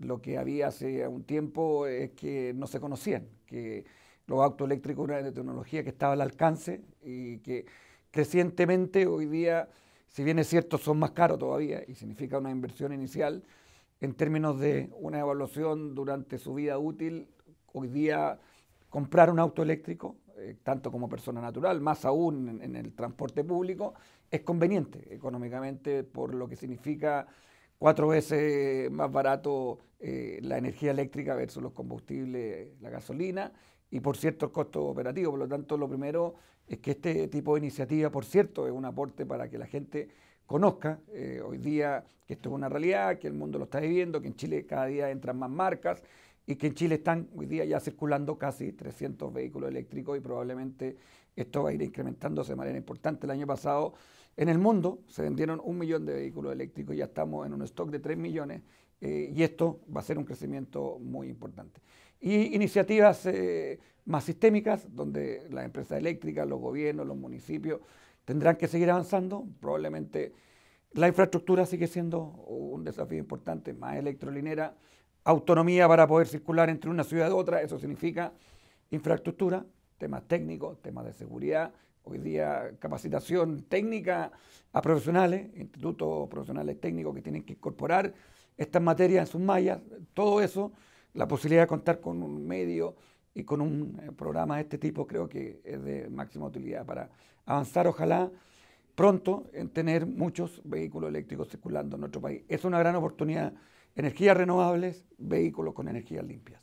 lo que había hace un tiempo es que no se conocían, que los autos eléctricos eran una tecnología que estaba al alcance y que crecientemente hoy día, si bien es cierto, son más caros todavía y significa una inversión inicial, en términos de una evaluación durante su vida útil, hoy día comprar un auto eléctrico, eh, tanto como persona natural, más aún en el transporte público, es conveniente económicamente por lo que significa cuatro veces más barato eh, la energía eléctrica versus los combustibles, la gasolina, y por cierto el costo operativo. Por lo tanto, lo primero es que este tipo de iniciativa, por cierto, es un aporte para que la gente conozca eh, hoy día que esto es una realidad, que el mundo lo está viviendo, que en Chile cada día entran más marcas y que en Chile están hoy día ya circulando casi 300 vehículos eléctricos y probablemente esto va a ir incrementándose de manera importante. El año pasado en el mundo se vendieron un millón de vehículos eléctricos, ya estamos en un stock de 3 millones eh, y esto va a ser un crecimiento muy importante. Y iniciativas eh, más sistémicas, donde las empresas eléctricas, los gobiernos, los municipios tendrán que seguir avanzando. Probablemente la infraestructura sigue siendo un desafío importante, más electrolinera, autonomía para poder circular entre una ciudad y otra, eso significa infraestructura, temas técnicos, temas de seguridad, hoy día capacitación técnica a profesionales, institutos profesionales técnicos que tienen que incorporar estas materias en sus mallas, todo eso, la posibilidad de contar con un medio y con un eh, programa de este tipo creo que es de máxima utilidad para avanzar, ojalá pronto, en tener muchos vehículos eléctricos circulando en nuestro país. Es una gran oportunidad energías renovables, vehículos con energías limpias.